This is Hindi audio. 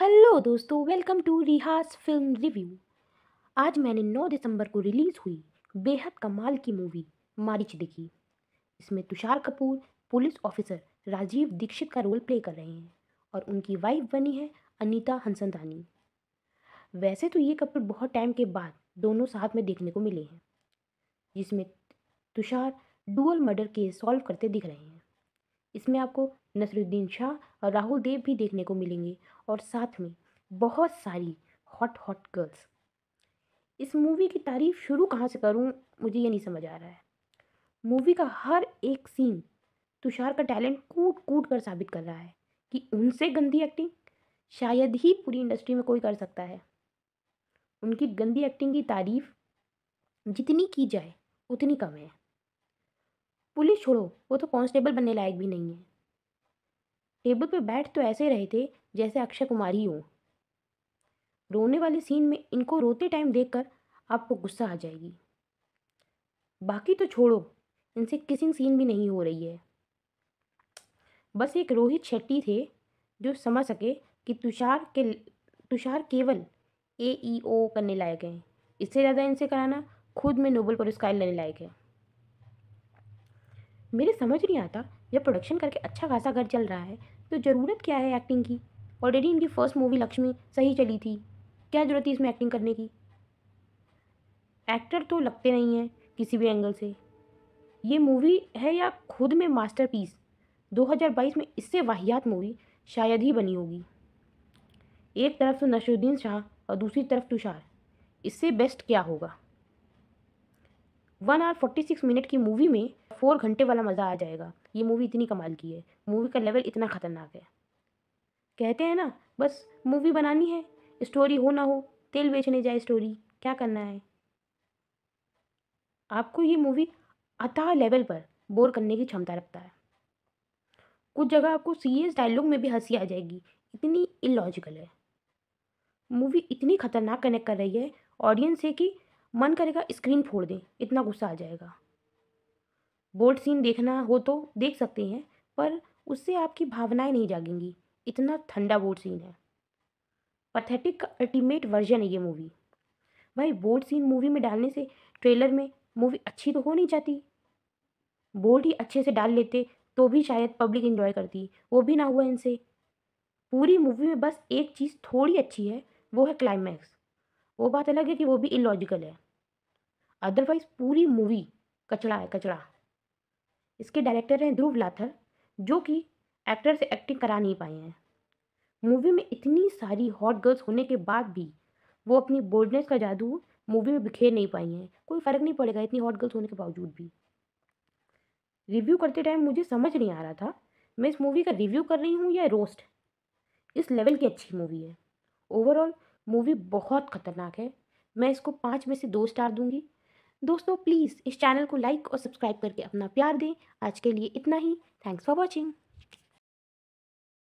हेलो दोस्तों वेलकम टू रिहास फिल्म रिव्यू आज मैंने 9 दिसंबर को रिलीज़ हुई बेहद कमाल की मूवी मारिच देखी इसमें तुषार कपूर पुलिस ऑफिसर राजीव दीक्षित का रोल प्ले कर रहे हैं और उनकी वाइफ बनी है अनीता हंसनदानी वैसे तो ये कपल बहुत टाइम के बाद दोनों साथ में देखने को मिले हैं जिसमें Tusshar dual murder case solve करते दिख रहे हैं इसमें आपको नसरुद्दीन शाह और राहुल देव भी देखने को मिलेंगे और साथ में बहुत सारी हॉट हॉट गर्ल्स इस मूवी की तारीफ शुरू कहाँ से करूँ मुझे ये नहीं समझ आ रहा है मूवी का हर एक सीन तुषार का टैलेंट कूट कूट कर साबित कर रहा है कि उनसे गंदी एक्टिंग शायद ही पूरी इंडस्ट्री में कोई कर सकता है उनकी गंदी एक्टिंग की तारीफ जितनी की जाए उतनी कम है पुलिस छोड़ो वो तो कांस्टेबल बनने लायक भी नहीं है टेबल पर बैठ तो ऐसे रहे थे जैसे अक्षय कुमार ही हों रोने वाले सीन में इनको रोते टाइम देखकर आपको गुस्सा आ जाएगी बाकी तो छोड़ो इनसे किसिंग सीन भी नहीं हो रही है बस एक रोहित शेट्टी थे जो समझ सके कि तुषार के तुषार केवल ए ई ओ करने लायक हैं इससे ज़्यादा इनसे कराना खुद में नोबल पुरस्कार लेने लायक है मेरे समझ नहीं आता जब प्रोडक्शन करके अच्छा खासा घर चल रहा है तो ज़रूरत क्या है एक्टिंग की ऑलरेडी इनकी फ़र्स्ट मूवी लक्ष्मी सही चली थी क्या ज़रूरत थी इसमें एक्टिंग करने की एक्टर तो लगते नहीं हैं किसी भी एंगल से ये मूवी है या खुद में मास्टरपीस 2022 में इससे वाहियात मूवी शायद ही बनी होगी एक तरफ तो नशरुद्दीन शाह और दूसरी तरफ तुषार इससे बेस्ट क्या होगा one hour forty six minute की मूवी में फोर घंटे वाला मज़ा आ जाएगा ये मूवी इतनी कमाल की है मूवी का लेवल इतना ख़तरनाक है कहते हैं ना बस मूवी बनानी है स्टोरी हो ना हो तेल बेचने जाए स्टोरी क्या करना है आपको ये मूवी अतः लेवल पर बोर करने की क्षमता रखता है कुछ जगह आपको सीरियस डायलॉग में भी हंसी आ जाएगी इतनी इलॉजिकल है मूवी इतनी खतरनाक कनेक्ट कर रही है ऑडियंस से कि मन करेगा स्क्रीन फोड़ दें इतना गुस्सा आ जाएगा बोल्ड सीन देखना हो तो देख सकते हैं पर उससे आपकी भावनाएं नहीं जागेंगी इतना ठंडा बोल्ड सीन है पथेटिक का अल्टीमेट वर्जन है ये मूवी भाई बोल्ड सीन मूवी में डालने से ट्रेलर में मूवी अच्छी तो हो नहीं जाती बोल्ड ही अच्छे से डाल लेते तो भी शायद पब्लिक इन्जॉय करती वो भी ना हुआ इनसे पूरी मूवी में बस एक चीज़ थोड़ी अच्छी है वो है क्लाइमैक्स वो बात अलग है कि वो भी इलॉजिकल है अदरवाइज पूरी मूवी कचड़ा है कचड़ा इसके डायरेक्टर हैं ध्रुव लाथर जो कि एक्टर से एक्टिंग करा नहीं पाए हैं मूवी में इतनी सारी हॉट गर्ल्स होने के बाद भी वो अपनी बोल्डनेस का जादू मूवी में बिखेर नहीं पाई हैं कोई फ़र्क नहीं पड़ेगा इतनी हॉट गर्ल्स होने के बावजूद भी रिव्यू करते टाइम मुझे समझ नहीं आ रहा था मैं इस मूवी का रिव्यू कर रही हूँ या रोस्ट इस लेवल की अच्छी मूवी है ओवरऑल मूवी बहुत ख़तरनाक है मैं इसको पाँच में से दो स्टार दूंगी दोस्तों प्लीज़ इस चैनल को लाइक और सब्सक्राइब करके अपना प्यार दें आज के लिए इतना ही थैंक्स फॉर वॉचिंग